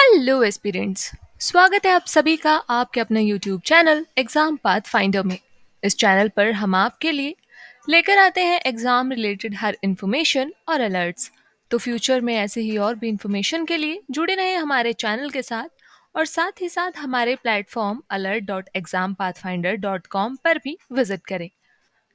hello aspirants स्वागत है आप सभी का आपके अपने YouTube channel exam path finder में इस चैनल पर हम आपके लिए लेकर आते हैं एग्जाम रिलेटेड हर इन्फॉर्मेशन और अलर्ट्स तो फ्यूचर में ऐसे ही और भी इन्फॉर्मेशन के लिए जुड़े रहें हमारे चैनल के साथ और साथ ही साथ हमारे platform alert dot exam path finder dot com पर भी विजिट करें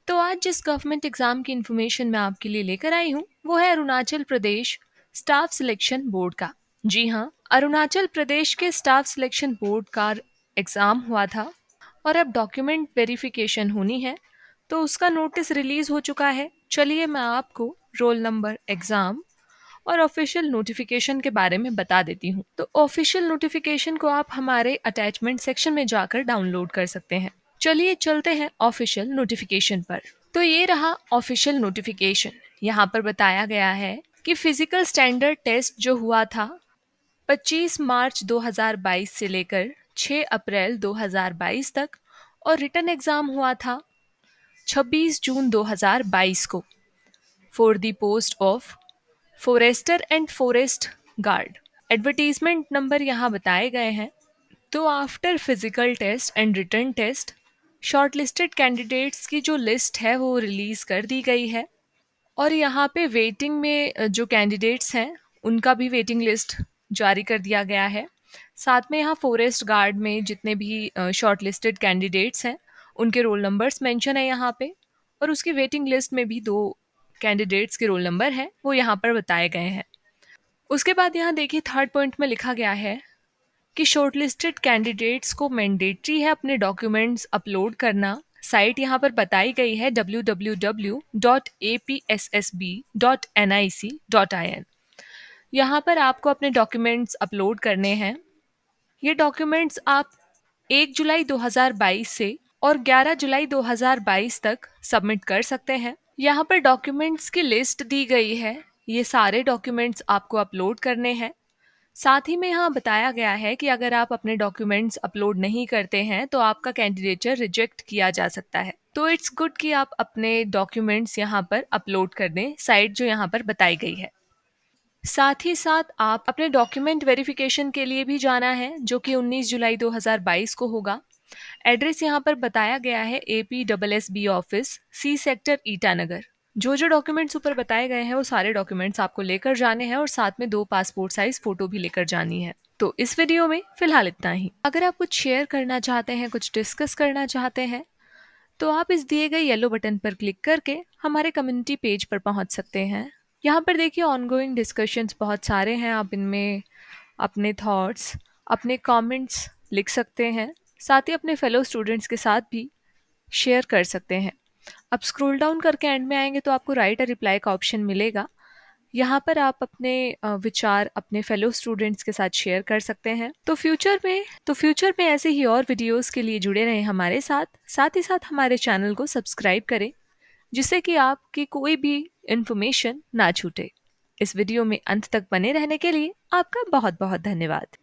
तो आज जिस गवर्नमेंट एग्ज़ाम की इन्फॉर्मेशन मैं आपके लिए लेकर आई हूँ वो है Arunachal Pradesh staff selection board का जी हाँ अरुणाचल प्रदेश के स्टाफ सिलेक्शन बोर्ड का एग्ज़ाम हुआ था और अब डॉक्यूमेंट वेरिफिकेशन होनी है तो उसका नोटिस रिलीज़ हो चुका है चलिए मैं आपको रोल नंबर एग्ज़ाम और ऑफिशियल नोटिफिकेशन के बारे में बता देती हूँ तो ऑफिशियल नोटिफिकेशन को आप हमारे अटैचमेंट सेक्शन में जाकर डाउनलोड कर सकते हैं चलिए चलते हैं ऑफिशियल नोटिफिकेशन पर तो ये रहा ऑफिशियल नोटिफिकेशन यहाँ पर बताया गया है कि फिजिकल स्टैंडर्ड टेस्ट जो हुआ था 25 मार्च 2022 से लेकर 6 अप्रैल 2022 तक और रिटर्न एग्ज़ाम हुआ था 26 जून 2022 को for the post of forester and forest guard advertisement number यहाँ बताए गए हैं तो after physical test and written test shortlisted candidates की जो लिस्ट है वो रिलीज़ कर दी गई है और यहाँ पे वेटिंग में जो कैंडिडेट्स हैं उनका भी वेटिंग लिस्ट जारी कर दिया गया है साथ में यहाँ फॉरेस्ट गार्ड में जितने भी शॉर्ट कैंडिडेट्स हैं उनके रोल नंबर्स मेंशन है यहाँ पे और उसकी वेटिंग लिस्ट में भी दो कैंडिडेट्स के रोल नंबर हैं वो यहाँ पर बताए गए हैं उसके बाद यहाँ देखिए थर्ड पॉइंट में लिखा गया है कि शॉर्ट कैंडिडेट्स को मैंडेटरी है अपने डॉक्यूमेंट्स अपलोड करना साइट यहाँ पर बताई गई है W W W dot A P S S B dot N I C dot I N यहाँ पर आपको अपने डॉक्यूमेंट्स अपलोड करने हैं ये डॉक्यूमेंट्स आप 1 जुलाई 2022 से और 11 जुलाई 2022 तक सबमिट कर सकते हैं यहाँ पर डॉक्यूमेंट्स की लिस्ट दी गई है ये सारे डॉक्यूमेंट्स आपको अपलोड करने हैं साथ ही में यहाँ बताया गया है कि अगर आप अपने डॉक्यूमेंट्स अपलोड नहीं करते हैं तो आपका कैंडिडेचर रिजेक्ट किया जा सकता है तो इट्स गुड कि आप अपने डॉक्यूमेंट्स यहाँ पर अपलोड कर दें साइट जो यहाँ पर बताई गई है साथ ही साथ आप अपने डॉक्यूमेंट वेरिफिकेशन के लिए भी जाना है जो कि 19 जुलाई 2022 को होगा एड्रेस यहाँ पर बताया गया है A P double S B office C sector Itanagar जो जो डॉक्यूमेंट्स ऊपर बताए गए हैं वो सारे डॉक्यूमेंट्स आपको लेकर जाने हैं और साथ में दो पासपोर्ट साइज फोटो भी लेकर जानी है तो इस वीडियो में फिलहाल इतना ही अगर आप कुछ शेयर करना चाहते हैं कुछ डिस्कस करना चाहते हैं तो आप इस दिए गए येलो बटन पर क्लिक करके हमारे कम्युनिटी पेज पर पहुंच सकते हैं यहाँ पर देखिए ऑनगोइंग डिस्कशंस बहुत सारे हैं आप इनमें अपने थॉट्स अपने कमेंट्स लिख सकते हैं साथ ही अपने फेलो स्टूडेंट्स के साथ भी शेयर कर सकते हैं अब स्क्रोल डाउन करके एंड में आएंगे तो आपको राइट अ रिप्लाई का ऑप्शन मिलेगा यहाँ पर आप अपने विचार अपने फेलो स्टूडेंट्स के साथ शेयर कर सकते हैं तो फ्यूचर में तो फ्यूचर में ऐसे ही और वीडियोस के लिए जुड़े रहें हमारे साथ साथ ही साथ हमारे चैनल को सब्सक्राइब करें जिससे कि आपकी कोई भी इन्फॉर्मेशन ना छूटे इस वीडियो में अंत तक बने रहने के लिए आपका बहुत बहुत धन्यवाद